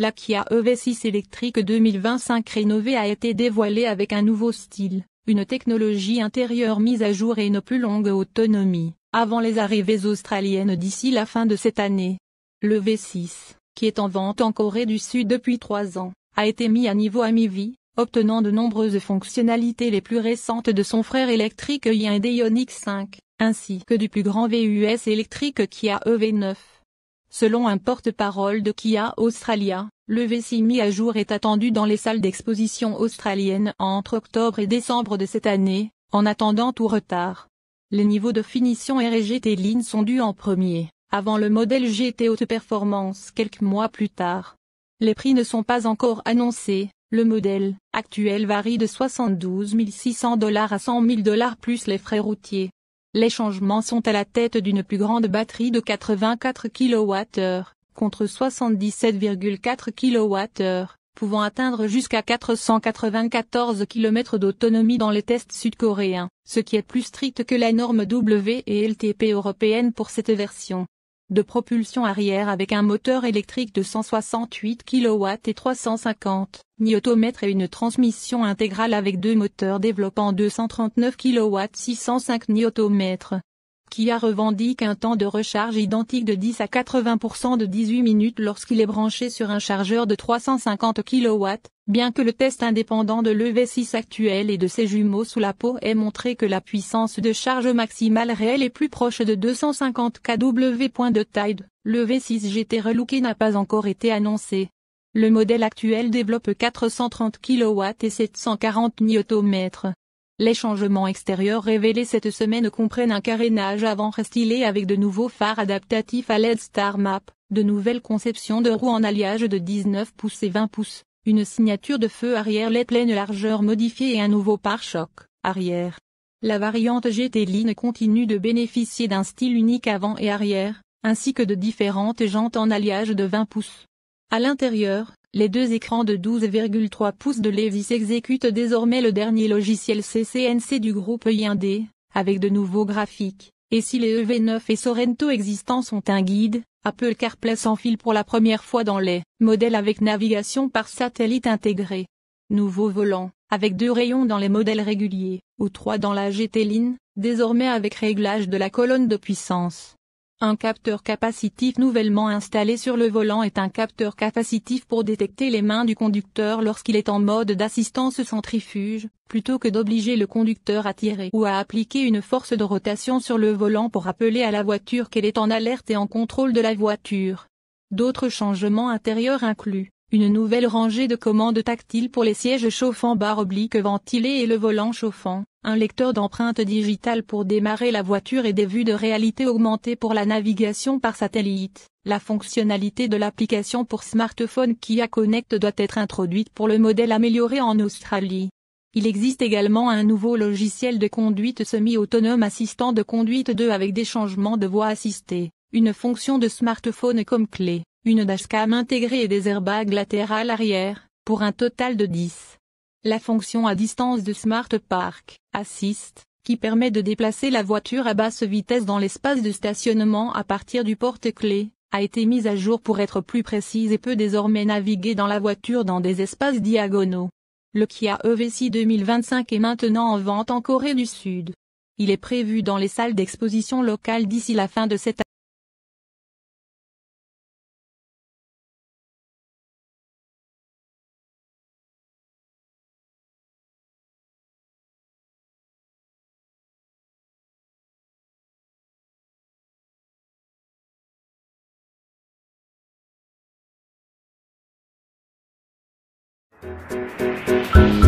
La Kia EV6 électrique 2025 rénovée a été dévoilée avec un nouveau style, une technologie intérieure mise à jour et une plus longue autonomie, avant les arrivées australiennes d'ici la fin de cette année. Le V6, qui est en vente en Corée du Sud depuis trois ans, a été mis à niveau à mi-vie, obtenant de nombreuses fonctionnalités les plus récentes de son frère électrique Hyundai Ioniq 5, ainsi que du plus grand VUS électrique Kia EV9. Selon un porte-parole de Kia Australia, le V6 mis à jour est attendu dans les salles d'exposition australiennes entre octobre et décembre de cette année, en attendant tout retard. Les niveaux de finition RGT Line sont dus en premier, avant le modèle GT Haute Performance quelques mois plus tard. Les prix ne sont pas encore annoncés, le modèle actuel varie de 72 600 dollars à 100 000 dollars plus les frais routiers les changements sont à la tête d'une plus grande batterie de 84 kWh, contre 77,4 kWh, pouvant atteindre jusqu'à 494 km d'autonomie dans les tests sud-coréens, ce qui est plus strict que la norme W et LTP européenne pour cette version de propulsion arrière avec un moteur électrique de 168 kW et 350 Nm et une transmission intégrale avec deux moteurs développant 239 kW 605 Nm qui a revendique un temps de recharge identique de 10 à 80% de 18 minutes lorsqu'il est branché sur un chargeur de 350 kW, bien que le test indépendant de l'EV6 actuel et de ses jumeaux sous la peau ait montré que la puissance de charge maximale réelle est plus proche de 250 kW. De Tide, le V6 GT relooké n'a pas encore été annoncé. Le modèle actuel développe 430 kW et 740 Nm. Les changements extérieurs révélés cette semaine comprennent un carénage avant restylé avec de nouveaux phares adaptatifs à LED Star Map, de nouvelles conceptions de roues en alliage de 19 pouces et 20 pouces, une signature de feu arrière LED pleine largeur modifiée et un nouveau pare-choc arrière. La variante GT Line continue de bénéficier d'un style unique avant et arrière, ainsi que de différentes jantes en alliage de 20 pouces. À l'intérieur, les deux écrans de 12,3 pouces de Levis exécutent désormais le dernier logiciel CCNC du groupe I1D, avec de nouveaux graphiques, et si les EV9 et Sorento existants sont un guide, Apple CarPlay s'enfile pour la première fois dans les modèles avec navigation par satellite intégrée. Nouveau volant, avec deux rayons dans les modèles réguliers, ou trois dans la GT-Line, désormais avec réglage de la colonne de puissance. Un capteur capacitif nouvellement installé sur le volant est un capteur capacitif pour détecter les mains du conducteur lorsqu'il est en mode d'assistance centrifuge, plutôt que d'obliger le conducteur à tirer ou à appliquer une force de rotation sur le volant pour rappeler à la voiture qu'elle est en alerte et en contrôle de la voiture. D'autres changements intérieurs incluent une nouvelle rangée de commandes tactiles pour les sièges chauffants barre oblique ventilés et le volant chauffant, un lecteur d'empreintes digitales pour démarrer la voiture et des vues de réalité augmentée pour la navigation par satellite. La fonctionnalité de l'application pour smartphone Kia Connect doit être introduite pour le modèle amélioré en Australie. Il existe également un nouveau logiciel de conduite semi-autonome assistant de conduite 2 avec des changements de voix assistée, une fonction de smartphone comme clé une dashcam intégrée et des airbags latérales arrière, pour un total de 10. La fonction à distance de Smart Park Assist, qui permet de déplacer la voiture à basse vitesse dans l'espace de stationnement à partir du porte clé a été mise à jour pour être plus précise et peut désormais naviguer dans la voiture dans des espaces diagonaux. Le Kia EV6 2025 est maintenant en vente en Corée du Sud. Il est prévu dans les salles d'exposition locales d'ici la fin de cette année. Thank you.